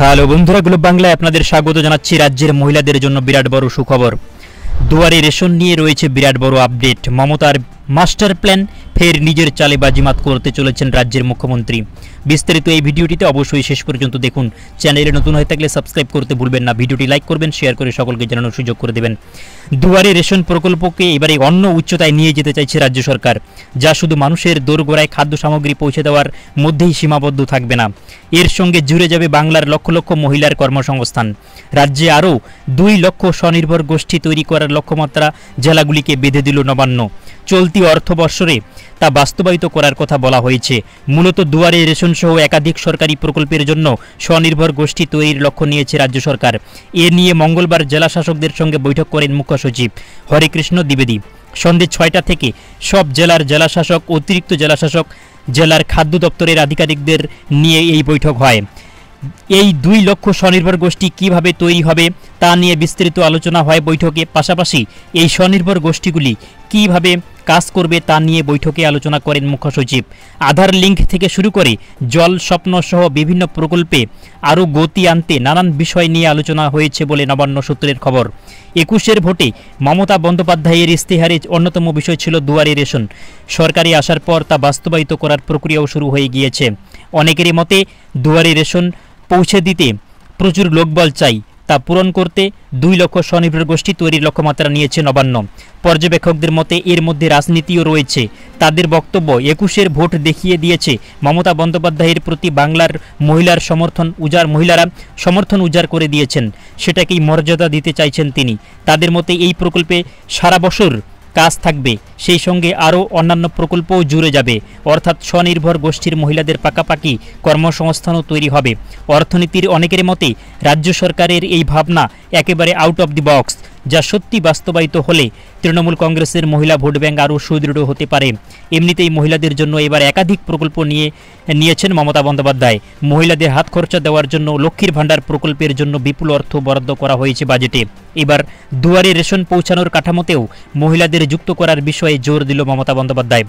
hello বন্ধুরা globe বাংলায় আপনাদের স্বাগত জানাচ্ছি রাজ্যের মহিলাদের জন্য বিরাট বড় সুখবর দুয়ারে রেশন নিয়ে রয়েছে বিরাট বড় আপডেট মমতার মাস্টার প্ল্যান ফের নিজের চালে বাজিমাত করতে চলেছেন রাজ্যের মুখ্যমন্ত্রী বিস্তারিত এই ভিডিওটিতে অবশ্যই শেষ পর্যন্ত দেখুন চ্যানেলে নতুন হয়ে থাকলে সাবস্ক্রাইব করতে ভুলবেন না ভিডিওটি লাইক করবেন শেয়ার করে সকলকে জানানোর সুযোগ করে দেবেন দুয়ারে রেশন প্রকল্পকে এবারে অন্য উচ্চতায় নিয়ে যেতে চাইছে রাজ্য সরকার যা শুধু মানুষের দোরগোড়ায় খাদ্য সামগ্রী পৌঁছে দেওয়ার মধ্যেই সীমাবদ্ধ থাকবে না এর সঙ্গে জুড়ে যাবে বাংলার লক্ষ লক্ষ মহিলার কর্মসংস্থান রাজ্যে আরও দুই লক্ষ স্বনির্ভর গোষ্ঠী তৈরি করার লক্ষ্যমাত্রা জেলাগুলিকে বেঁধে দিল নবান্ন চলতি অর্থবর্ষরে তা বাস্তবায়িত করার কথা বলা হয়েছে মূলত দুয়ারে রেশন সহ একাধিক সরকারি প্রকল্পের জন্য স্বনির্ভর গোষ্ঠী তৈরির লক্ষ্য নিয়েছে রাজ্য সরকার এ নিয়ে মঙ্গলবার জেলা শাসকদের সঙ্গে বৈঠক করেন মুখ্য সচিব হরেকৃষ্ণ দ্বিবেদী সন্ধে ছয়টা থেকে সব জেলার জেলাশাসক অতিরিক্ত জেলাশাসক জেলার খাদ্য দপ্তরের আধিকারিকদের নিয়ে এই বৈঠক হয় এই দুই লক্ষ স্বনির্ভর গোষ্ঠী কিভাবে তৈরি হবে তা নিয়ে বিস্তারিত আলোচনা হয় বৈঠকে পাশাপাশি এই স্বনির্ভর গোষ্ঠীগুলি কিভাবে কাজ করবে তা নিয়ে বৈঠকে আলোচনা করেন মুখ্য সচিব আধার লিঙ্ক থেকে শুরু করে জল স্বপ্ন সহ বিভিন্ন প্রকল্পে আরও গতি আনতে নানান বিষয় নিয়ে আলোচনা হয়েছে বলে নবান্ন সূত্রের খবর একুশের ভোটে মমতা বন্দ্যোপাধ্যায়ের ইস্তেহারে অন্যতম বিষয় ছিল দুয়ারে রেশন সরকারি আসার পর তা বাস্তবায়িত করার প্রক্রিয়াও শুরু হয়ে গিয়েছে অনেকেরই মতে দুয়ারে রেশন পৌঁছে দিতে প্রচুর লোকবল চাই তা পূরণ করতে দুই লক্ষ স্বনির্ভর গোষ্ঠী তৈরির লক্ষ্যমাত্রা নিয়েছে নবান্ন পর্যবেক্ষকদের মতে এর মধ্যে রাজনীতিও রয়েছে তাদের বক্তব্য একুশের ভোট দেখিয়ে দিয়েছে মমতা বন্দ্যোপাধ্যায়ের প্রতি বাংলার মহিলার সমর্থন উজার মহিলারা সমর্থন উজার করে দিয়েছেন সেটাকেই মর্যাদা দিতে চাইছেন তিনি তাদের মতে এই প্রকল্পে সারা বছর কাজ থাকবে সেই সঙ্গে আরও অন্যান্য প্রকল্পও জুড়ে যাবে অর্থাৎ স্বনির্ভর গোষ্ঠীর মহিলাদের পাকাপাকি কর্মসংস্থানও তৈরি হবে অর্থনীতির অনেকের মতে রাজ্য সরকারের এই ভাবনা একেবারে আউট অফ দি বক্স যা সত্যি বাস্তবায়িত হলে তৃণমূল কংগ্রেসের মহিলা ভোট ব্যাঙ্ক আরও সুদৃঢ় হতে পারে এমনিতেই মহিলাদের জন্য এবার একাধিক প্রকল্প নিয়ে নিয়েছেন মমতা বন্দ্যোপাধ্যায় মহিলাদের হাত খরচা দেওয়ার জন্য লক্ষ্মীর ভাণ্ডার প্রকল্পের জন্য বিপুল অর্থ বরাদ্দ করা হয়েছে বাজেটে এবার দুয়ারে রেশন পৌঁছানোর কাঠামোতেও মহিলাদের যুক্ত করার বিষয়ে জোর দিল মমতা বন্দ্যোপাধ্যায়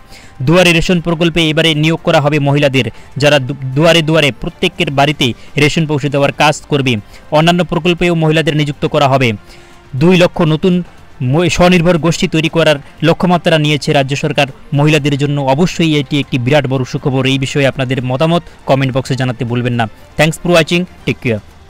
দুয়ারে রেশন প্রকল্পে এবারে নিয়োগ করা হবে মহিলাদের যারা দুয়ারে দুয়ারে প্রত্যেকের বাড়িতে রেশন পৌঁছে দেওয়ার কাজ করবে অন্যান্য প্রকল্পেও মহিলাদের নিযুক্ত করা হবে দুই লক্ষ নতুন স্বনির্ভর গোষ্ঠী তৈরি করার লক্ষ্যমাত্রা নিয়েছে রাজ্য সরকার মহিলাদের জন্য অবশ্যই এটি একটি বিরাট বড় সুখবর এই বিষয়ে আপনাদের মতামত কমেন্ট বক্সে জানাতে ভুলবেন না thanks for watching take care